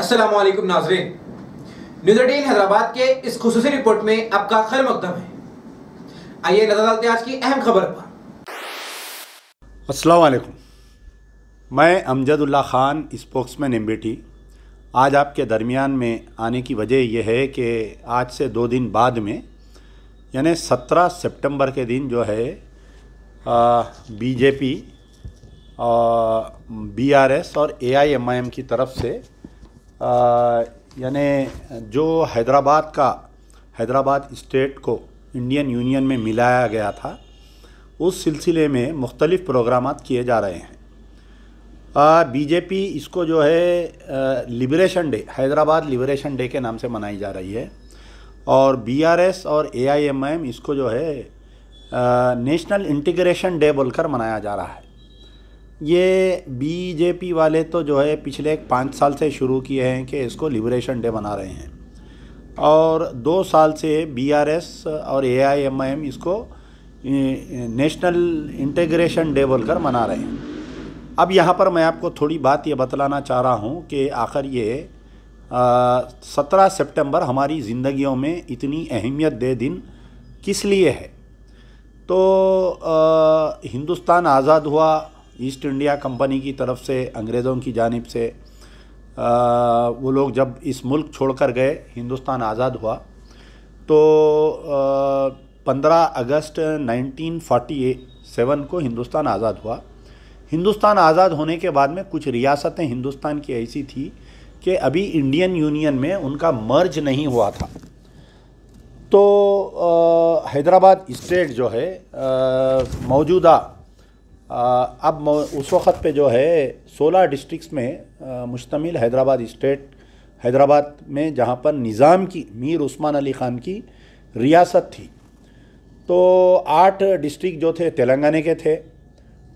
असलम नाजरीन न्यूजरटीन हैदराबाद के इस खसूस रिपोर्ट में आपका खैर मकदम है आइए नजर डालते हैं आज की अहम खबर पर असलकुम मैं अमजदुल्ला खान स्पोक्समैन एम आज आपके दरमियान में आने की वजह यह है कि आज से दो दिन बाद में यानी 17 सितंबर के दिन जो है बीजेपी बी आर एस और ए आई एम आई एम की तरफ से यानी जो हैदराबाद का हैदराबाद स्टेट को इंडियन यूनियन में मिलाया गया था उस सिलसिले में मुख्तलिफ़ प्रोग्राम किए जा रहे हैं बीजेपी इसको जो है liberation day Hyderabad liberation day के नाम से मनाई जा रही है और बीआरएस और एआईएमएम इसको जो है नेशनल इंटीग्रेशन डे बोलकर मनाया जा रहा है ये बीजेपी वाले तो जो है पिछले एक पाँच साल से शुरू किए हैं कि इसको लिबरेशन डे मना रहे हैं और दो साल से बीआरएस और एआईएमआईएम इसको नेशनल इंटेग्रेशन डे बोलकर मना रहे हैं अब यहाँ पर मैं आपको थोड़ी बात ये बतलाना चाह रहा हूँ कि आखिर ये सत्रह सितंबर हमारी ज़िंदगियों में इतनी अहमियत दे दिन किस लिए है तो आ, हिंदुस्तान आज़ाद हुआ ईस्ट इंडिया कंपनी की तरफ से अंग्रेज़ों की जानब से आ, वो लोग जब इस मुल्क छोड़कर गए हिंदुस्तान आज़ाद हुआ तो पंद्रह अगस्त 1947 को हिंदुस्तान आज़ाद हुआ हिंदुस्तान आज़ाद होने के बाद में कुछ रियासतें हिंदुस्तान की ऐसी थी कि अभी इंडियन यूनियन में उनका मर्ज नहीं हुआ था तो हैदराबाद स्टेट जो है मौजूदा अब उस वक़्त पे जो है सोलह डिस्ट्रिक्स में मुश्तमिल हैदराबाद स्टेट हैदराबाद में जहाँ पर निज़ाम की मीर उस्मान अली ख़ान की रियासत थी तो आठ डिस्ट्रिक्ट जो थे तेलंगाना के थे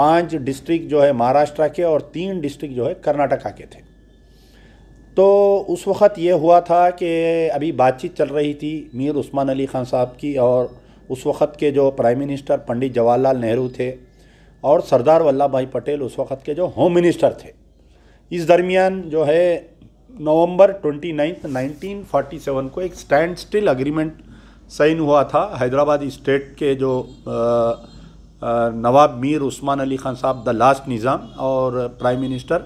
पांच डिस्ट्रिक्ट जो है महाराष्ट्र के और तीन डिस्ट्रिक्ट जो है कर्नाटका के थे तो उस वक़्त ये हुआ था कि अभी बातचीत चल रही थी मीर उस्मान अली ख़ान साहब की और उस वक़्त के जो प्राइम मिनिस्टर पंडित जवाहरलाल नेहरू थे और सरदार वल्लभ भाई पटेल उस वक़्त के जो होम मिनिस्टर थे इस दरमियान जो है नवंबर 29, सेवन को एक स्टैंड स्टिल अग्रीमेंट साइन हुआ था हैदराबाद स्टेट के जो नवाब मीर उस्मान अली खान साहब द लास्ट निज़ाम और प्राइम मिनिस्टर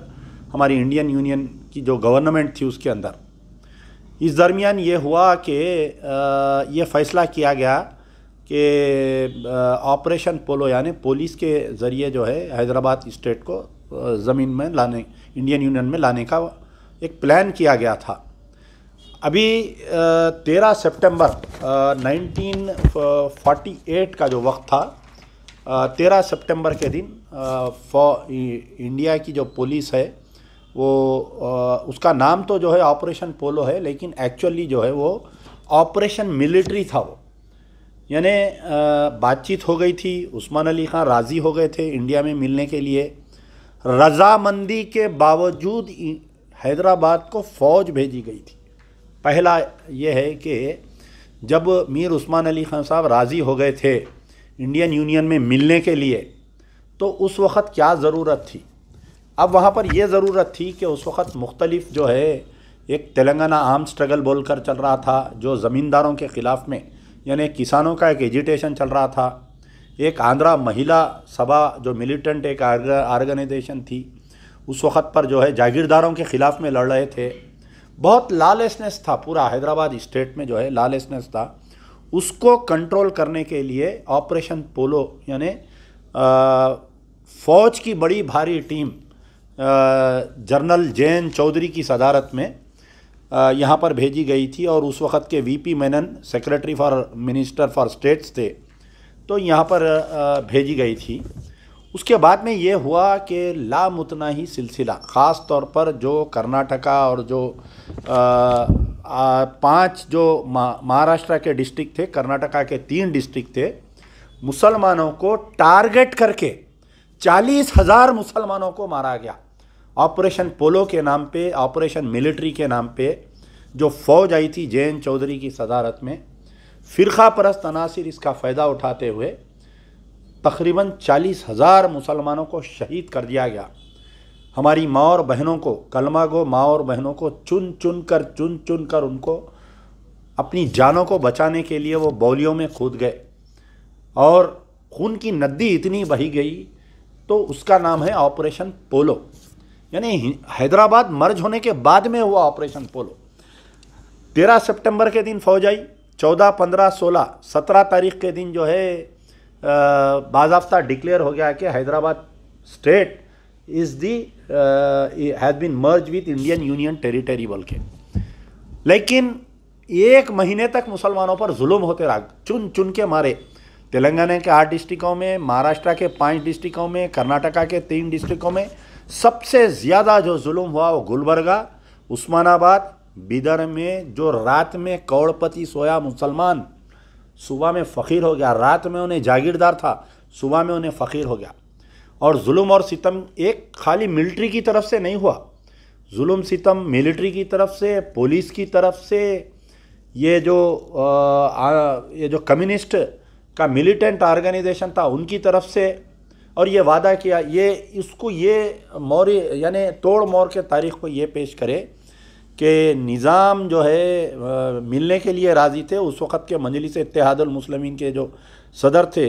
हमारी इंडियन यूनियन की जो गवर्नमेंट थी उसके अंदर इस दरमियान ये हुआ कि ये फ़ैसला किया गया कि ऑपरेशन पोलो यानी पुलिस के ज़रिए जो है हैदराबाद स्टेट को ज़मीन में लाने इंडियन यूनियन में लाने का एक प्लान किया गया था अभी तेरह सितंबर 1948 का जो वक्त था तेरह सितंबर के दिन इंडिया की जो पुलिस है वो उसका नाम तो जो है ऑपरेशन पोलो है लेकिन एक्चुअली जो है वो ऑपरेशन मिलिट्री था वो यानी बातचीत हो गई थी उस्मान अली ख़ान राज़ी हो गए थे इंडिया में मिलने के लिए रजामंदी के बावजूद हैदराबाद को फ़ौज भेजी गई थी पहला ये है कि जब मीर उस्मान अली खान साहब राज़ी हो गए थे इंडियन यूनियन में मिलने के लिए तो उस वक़्त क्या ज़रूरत थी अब वहाँ पर यह ज़रूरत थी कि उस वक़्त मुख्तलिफ जो है एक तेलंगाना आम स्ट्रगल बोल कर चल रहा था जो ज़मींदारों के ख़िलाफ़ में यानी किसानों का एक एजिटेशन चल रहा था एक आंध्रा महिला सभा जो मिलिटेंट एक ऑर्गेनाइजेशन थी उस वक़्त पर जो है जागीरदारों के ख़िलाफ़ में लड़ रहे थे बहुत लालेसनेस था पूरा हैदराबाद स्टेट में जो है लालेसनेस था उसको कंट्रोल करने के लिए ऑपरेशन पोलो यानी फ़ौज की बड़ी भारी टीम जनरल जैन चौधरी की सदारत में यहाँ पर भेजी गई थी और उस वक़्त के VP Menon secretary for minister for states थे तो यहाँ पर भेजी गई थी उसके बाद में ये हुआ कि लामुतना ही सिलसिला ख़ास तौर पर जो कर्नाटका और जो पांच जो महाराष्ट्र के डिस्ट्रिक्ट थे कर्नाटका के तीन डिस्ट्रिक्ट थे मुसलमानों को टारगेट करके चालीस हज़ार मुसलमानों को मारा गया ऑपरेशन पोलो के नाम पे ऑपरेशन मिलिट्री के नाम पे जो फौज आई थी जे चौधरी की सदारत में फ़िरका परस्त अनासर इसका फ़ायदा उठाते हुए तकरीबन चालीस हज़ार मुसलमानों को शहीद कर दिया गया हमारी माँ और बहनों को कलमा गो माँ और बहनों को चुन चुन कर चुन चुन कर उनको अपनी जानों को बचाने के लिए वो बौलियों में कूद गए और खून की नदी इतनी बही गई तो उसका नाम है ऑपरेशन पोलो यानी हैदराबाद मर्ज होने के बाद में हुआ ऑपरेशन पोलो तेरह सितंबर के दिन फौज आई चौदह पंद्रह सोलह सत्रह तारीख के दिन जो है बाजाफ्ता डिक्लेयर हो गया कि Hyderabad state is the has been merge with Indian union territory बल के लेकिन एक महीने तक मुसलमानों पर जुल्म होते रहा चुन चुन के मारे तेलंगाना के आठ डिस्ट्रिक्टों में महाराष्ट्र के पाँच डिस्ट्रिक्टों में कर्नाटका के तीन डिस्ट्रिक्टों में सबसे ज़्यादा जो जुल्म हुआ वो गुलबर्गा उस्मानाबाद बिदर में जो रात में कौड़पति सोया मुसलमान सुबह में फ़कीर हो गया रात में उन्हें जागीरदार था सुबह में उन्हें फ़कीर हो गया और जुल्म और सितम एक खाली मिलिट्री की तरफ से नहीं हुआ जुल्म सितम मिलिट्री की तरफ से पुलिस की तरफ से ये जो आ, ये जो कम्युनिस्ट का मिलिटेंट ऑर्गेनाइजेशन था उनकी तरफ से और ये वादा किया ये इसको ये मौर्य यानी तोड़ मोड़ के तारीख को ये पेश करे कि निज़ाम जो है आ, मिलने के लिए राज़ी थे उस वक़्त के मंजलिस इतिहादलमसलमिन के जो सदर थे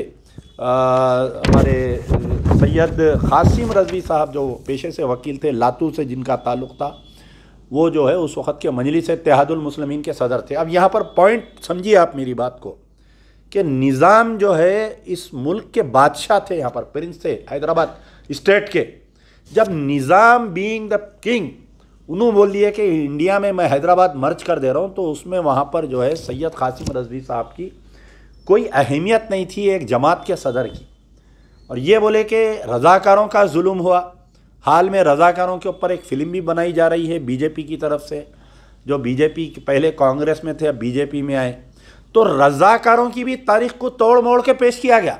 हमारे सैयद कासिम रजवी साहब जो पेशे से वकील थे लातू से जिनका ताल्लुक़ था वो जो है उस वक़्त के मंजलिस इतिहादलमसलमिन के सदर थे अब यहाँ पर पॉइंट समझिए आप मेरी बात को कि निज़ाम जो है इस मुल्क के बादशाह थे यहाँ पर प्रिंस थे हैदराबाद स्टेट के जब निज़ाम बीइंग द किंग उन्होंने बोल दिया कि इंडिया में मैं हैदराबाद मर्ज कर दे रहा हूँ तो उसमें वहाँ पर जो है सैयद कासिम रजवी साहब की कोई अहमियत नहीं थी एक जमात के सदर की और ये बोले कि रज़ाकारों का जुल्म हुआ हाल में रज़ाकारों के ऊपर एक फ़िल्म भी बनाई जा रही है बीजेपी की तरफ से जो बीजेपी पहले कांग्रेस में थे अब बीजेपी में आए तो रजाकारों की भी तारीख को तोड़ मोड़ के पेश किया गया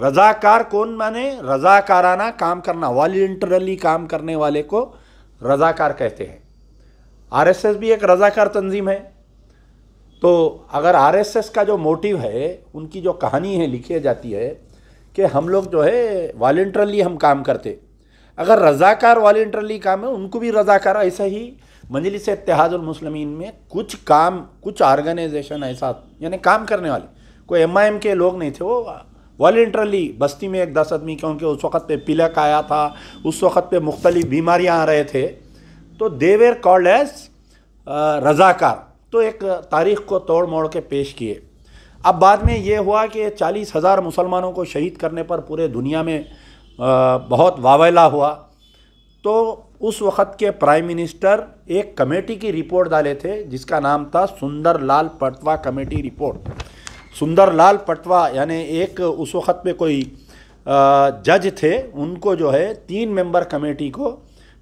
रजाकार कौन माने रजाकाराना काम करना वॉलंटरली काम करने वाले को रजाकार कहते हैं आरएसएस भी एक रजाकार तंजीम है तो अगर आरएसएस का जो मोटिव है उनकी जो कहानी है लिखी जाती है कि हम लोग जो है वॉल्टरली हम काम करते अगर रजाकार वॉल्टरली काम है उनको भी रजाकार ऐसा ही मजलिस इतिहादुलमसलमिन में कुछ काम कुछ ऑर्गेनाइजेशन ऐसा यानी काम करने वाले कोई एम के लोग नहीं थे वो वॉल्ट्रली बस्ती में एक दस आदमी क्योंकि उस वक्त पे पिलक आया था उस वक्त पे मुख्तलिफ बीमारियाँ आ रहे थे तो देवेर कॉल्ड एज रज़ाकार तो एक तारीख को तोड़ मोड़ के पेश किए अब बाद में ये हुआ कि चालीस हज़ार मुसलमानों को शहीद करने पर पूरे दुनिया में बहुत वावला हुआ तो उस वक्त के प्राइम मिनिस्टर एक कमेटी की रिपोर्ट डाले थे जिसका नाम था सुंदरलाल पटवा कमेटी रिपोर्ट सुंदरलाल पटवा यानी एक उस वक्त में कोई जज थे उनको जो है तीन मेंबर कमेटी को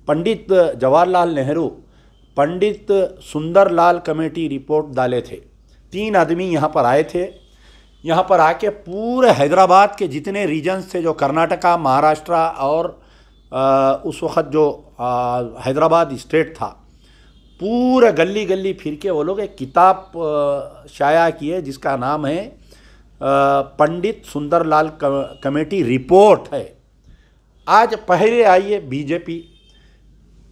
पंडित जवाहरलाल नेहरू पंडित सुंदरलाल कमेटी रिपोर्ट डाले थे तीन आदमी यहाँ पर आए थे यहाँ पर आके पूरे हैदराबाद के जितने रीजन्स थे जो कर्नाटका महाराष्ट्र और उस वक़्त जो हैदराबाद स्टेट था पूरा गली गली फिर के वो लोग एक किताब शाया की है जिसका नाम है पंडित सुंदरलाल कमेटी रिपोर्ट है आज पहले आई है बीजेपी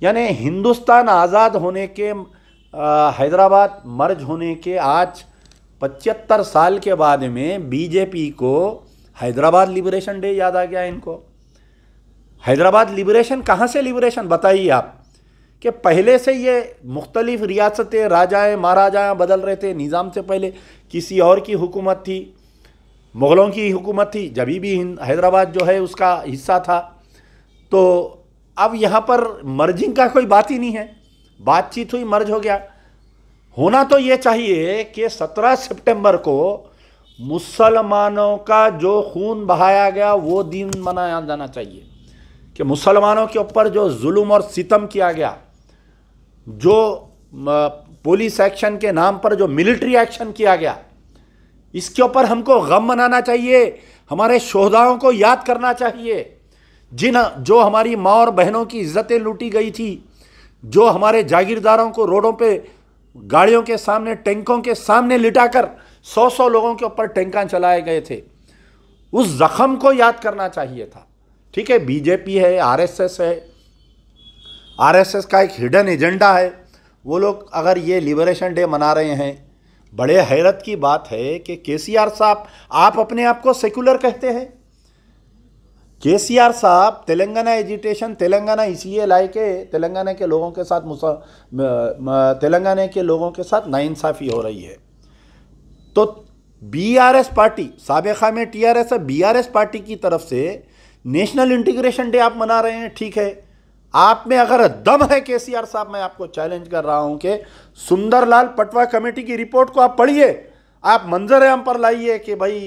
यानी हिंदुस्तान आज़ाद होने के हैदराबाद मर्ज होने के आज पचहत्तर साल के बाद में बीजेपी को हैदराबाद लिबरेशन डे याद आ गया इनको हैदराबाद लिबरेशन कहाँ से लिबरेशन बताइए आप कि पहले से ये मुख्तलिफ रियासतें राजाएँ महाराजाएँ बदल रहे थे निज़ाम से पहले किसी और की हुकूमत थी मुग़लों की हुकूमत थी जब भी हैदराबाद जो है उसका हिस्सा था तो अब यहाँ पर मर्जिंग का कोई बात ही नहीं है बातचीत हुई मर्ज हो गया होना तो ये चाहिए कि 17 सितंबर को मुसलमानों का जो खून बहाया गया वो दिन मनाया जाना चाहिए कि मुसलमानों के ऊपर जो जुल्म और सितम किया गया जो पुलिस एक्शन के नाम पर जो मिलिट्री एक्शन किया गया इसके ऊपर हमको गम मनाना चाहिए हमारे शोहदाओं को याद करना चाहिए जिन जो हमारी माँ और बहनों की इज्जतें लूटी गई थी जो हमारे जागीरदारों को रोडों पे गाड़ियों के सामने टैंकों के सामने लिटाकर सौ सौ लोगों के ऊपर टैंका चलाए गए थे उस जख्म को याद करना चाहिए था ठीक है बीजेपी है आरएसएस है आरएसएस का एक हिडन एजेंडा है वो लोग अगर ये लिबरेशन डे मना रहे हैं बड़े हैरत की बात है कि के साहब आप अपने आप को सेक्युलर कहते हैं के सी आर साहब तेलंगाना एजिटेशन तेलंगाना इसलिए लाए के तेलंगाना के लोगों के साथ तेलंगाना के लोगों के साथ नाइंसाफ़ी हो रही है तो बीआरएस पार्टी सबका में टीआरएस आर बीआरएस पार्टी की तरफ से नेशनल इंटीग्रेशन डे आप मना रहे हैं ठीक है आप में अगर दम है केसीआर साहब मैं आपको चैलेंज कर रहा हूं कि सुंदरलाल पटवा कमेटी की रिपोर्ट को आप पढ़िए आप मंजर आम पर लाइए कि भाई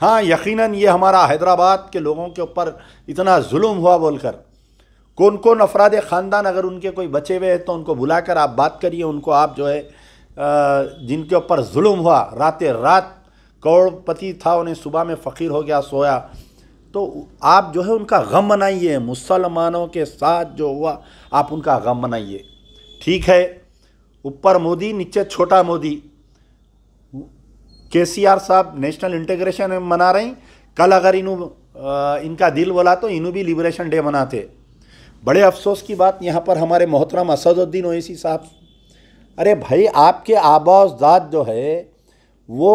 हाँ यकीनन ये हमारा हैदराबाद के लोगों के ऊपर इतना जुल्म हुआ बोलकर कौन कौन अफराद ख़ानदान अगर उनके कोई बचे हुए हैं तो उनको बुलाकर आप बात करिए उनको आप जो है जिनके ऊपर जुल्म हुआ रातें रात करोड़पति था उन्हें सुबह में फ़कीर हो गया सोया तो आप जो है उनका गम मनाइए मुसलमानों के साथ जो हुआ आप उनका गम मनाइए ठीक है ऊपर मोदी नीचे छोटा मोदी के सी आर साहब नेशनल इंटीग्रेशन मना रहे हैं कल अगर इन इनका दिल बोला तो इनू भी लिबरेशन डे मनाते बड़े अफसोस की बात यहाँ पर हमारे मोहतरम असदुद्दीन ओसी साहब अरे भाई आपके दाद जो है वो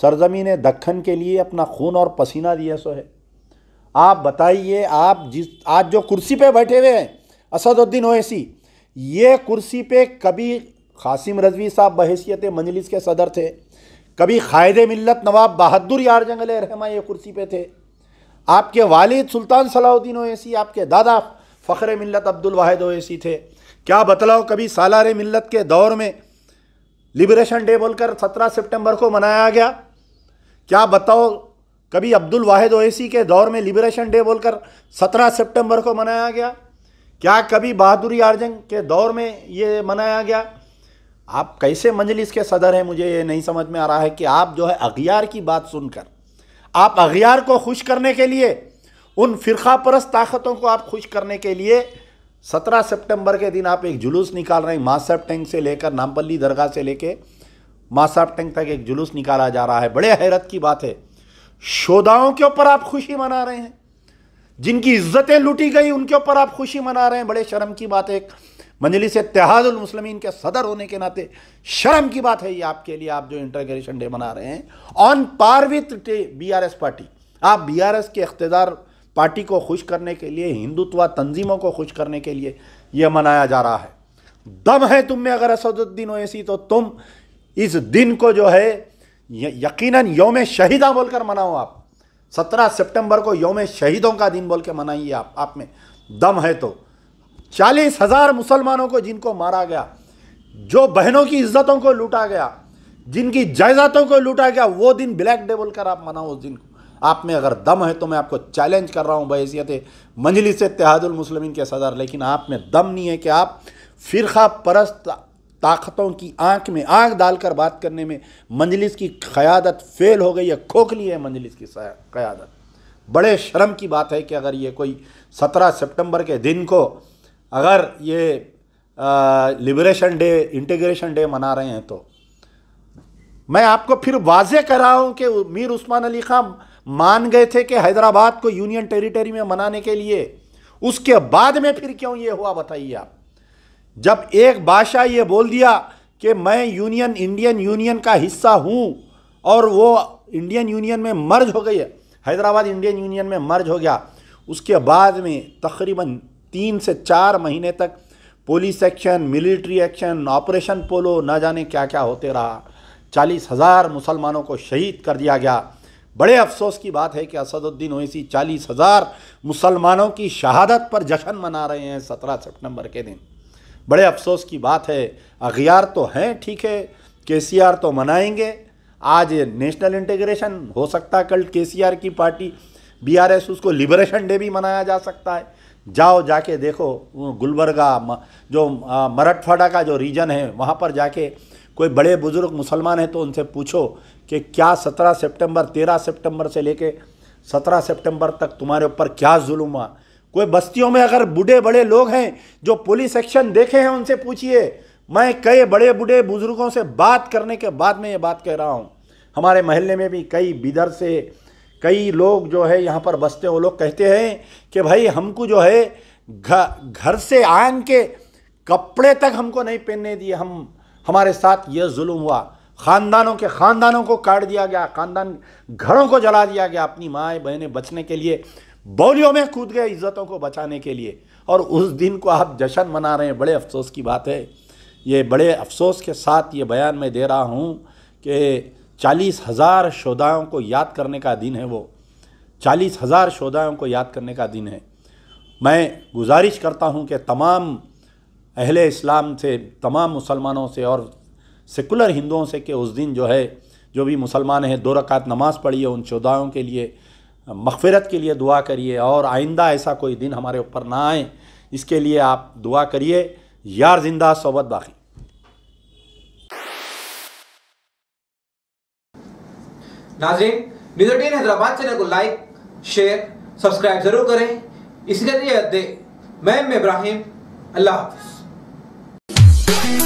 सरजमीन दखन के लिए अपना खून और पसीना दिया सो है आप बताइए आप जिस आज जो कुर्सी पे बैठे हुए हैं असदुद्दीन ओवैसी ये कुर्सी पे कभी कासिम रजवी साहब बहसीत मजलिस के सदर थे कभी कायद मिलत नवाब बहादुर यार जंगल रहमा ये कुर्सी पे थे आपके वालिद सुल्तान सलाउद्दीन ओवैसी आपके दादा फ़खर मिलत अब्दुल वाहिद ओवैसी थे क्या बतलाओ कभी सालार मिलत के दौर में लिबरेशन डे बोलकर 17 सितंबर को मनाया गया क्या बताओ कभी अब्दुल वाहिद ओएसी के दौर में लिबरेशन डे बोलकर 17 सितंबर को मनाया गया क्या कभी बहादुरी आर्जन के दौर में ये मनाया गया आप कैसे मंजलिस के सदर हैं मुझे ये नहीं समझ में आ रहा है कि आप जो है अगियार की बात सुनकर आप अगियार को खुश करने के लिए उन फ़िरका परस्त ताकतों को आप खुश करने के लिए 17 सितंबर के दिन आप एक जुलूस निकाल रहे हैं मासाब टैंक से लेकर नामपल्ली दरगाह से लेकर मासाब टैंक तक एक जुलूस निकाला जा रहा है बड़े हैरत की बात है शोदाओं के ऊपर आप खुशी मना रहे हैं जिनकी इज्जतें लूटी गई उनके ऊपर आप खुशी मना रहे हैं बड़े शर्म की बात है मंजलिस मुस्लिमीन के सदर होने के नाते शर्म की बात है ये आपके लिए आप जो इंटरग्रेशन डे मना रहे हैं on par with B R S party आप बी आर एस के अख्तेदार पार्टी को खुश करने के लिए हिंदुत्व तंजीमों को खुश करने के लिए यह मनाया जा रहा है दम है तुम में अगर असदुद्दीन ओसी तो तुम इस दिन को जो है यकीनन योम शहीदा बोलकर मनाओ आप सत्रह सितंबर को योम शहीदों का दिन बोल के मनाइए आप आप में दम है तो चालीस हज़ार मुसलमानों को जिनको मारा गया जो बहनों की इज्जतों को लूटा गया जिनकी जायदादों को लूटा गया वो दिन ब्लैक डे बोलकर आप मनाओ उस दिन को आप में अगर दम है तो मैं आपको चैलेंज कर रहा हूँ बहसीत मंजलिस से मुस्लिमीन के सदर लेकिन आप में दम नहीं है कि आप फ़िरखा परस्त ताकतों की आंख में आंख डालकर बात करने में मंजलिस की क़्यादत फेल हो गई है खोखली है मंजलिस की क़्यादत बड़े शर्म की बात है कि अगर ये कोई सत्रह सितंबर के दिन को अगर ये लिबरेशन डे इंटीग्रेशन डे मना रहे हैं तो मैं आपको फिर वाज कर रहा हूँ कि मीर उस्मान अली खां मान गए थे कि हैदराबाद को यूनियन टेरिटरी में मनाने के लिए उसके बाद में फिर क्यों ये हुआ बताइए आप जब एक बादशाह ये बोल दिया कि मैं यूनियन इंडियन यूनियन का हिस्सा हूँ और वो इंडियन यूनियन में मर्ज हो गई है हैदराबाद इंडियन यूनियन में मर्ज हो गया उसके बाद में तकरीबन तीन से चार महीने तक police action military action operation polo ना जाने क्या क्या होते रहा चालीस हज़ार मुसलमानों को शहीद कर दिया गया बड़े अफसोस की बात है कि असदुद्दीन ओवैसी चालीस हज़ार मुसलमानों की शहादत पर जश्न मना रहे हैं सत्रह सितंबर के दिन बड़े अफसोस की बात है अगियार तो हैं ठीक है के सी आर तो मनाएंगे आज नेशनल इंटीग्रेशन हो सकता है कल के सी आर की पार्टी बी आर एस उसको लिबरेशन डे भी मनाया जा सकता है जाओ जाके देखो गुलबर्गा जो मरठवाड़ा का जो रीजन है वहाँ पर जाके कोई बड़े बुज़ुर्ग मुसलमान हैं तो उनसे पूछो कि क्या सत्रह सितंबर तेरह सितंबर से लेके सत्रह सितंबर तक तुम्हारे ऊपर क्या जुल्म हुआ कोई बस्तियों में अगर बूढ़े बड़े लोग हैं जो पुलिस एक्शन देखे हैं उनसे पूछिए मैं कई बड़े बूढ़े बुजुर्गों से बात करने के बाद में ये बात कह रहा हूँ हमारे महल्ले में भी कई बिदर से कई लोग जो है यहाँ पर बसते वो लोग कहते हैं कि भाई हमको जो है घर से आन के कपड़े तक हमको नहीं पहनने दिए हम हमारे साथ ये जुल्म हुआ ख़ानदानों के ख़ानदानों को काट दिया गया ख़ानदान घरों को जला दिया गया अपनी माए बहनें बचने के लिए बौलियों में कूद गए इज्जतों को बचाने के लिए और उस दिन को आप जश्न मना रहे हैं बड़े अफसोस की बात है ये बड़े अफसोस के साथ ये बयान मैं दे रहा हूँ कि चालीस हज़ार शोधाओं को याद करने का दिन है वो चालीस हज़ार शोधाओं को याद करने का दिन है मैं गुजारिश करता हूँ कि तमाम अहले इस्लाम से तमाम मुसलमानों से और सेकुलर हिंदुओं से कि उस दिन जो है जो भी मुसलमान हैं दो रकात नमाज़ पढ़ी है उन शोधाओं के लिए मगफ़रत के लिए दुआ करिए और आइंदा ऐसा कोई दिन हमारे ऊपर ना आए इसके लिए आप दुआ करिए यार जिंदा सोबत बाकी नाजरीन न्यूजीटीन हैदराबाद चैनल को लाइक शेयर सब्सक्राइब जरूर करें इसके लिए मैं इब्राहिम अल्लाह हाफिज़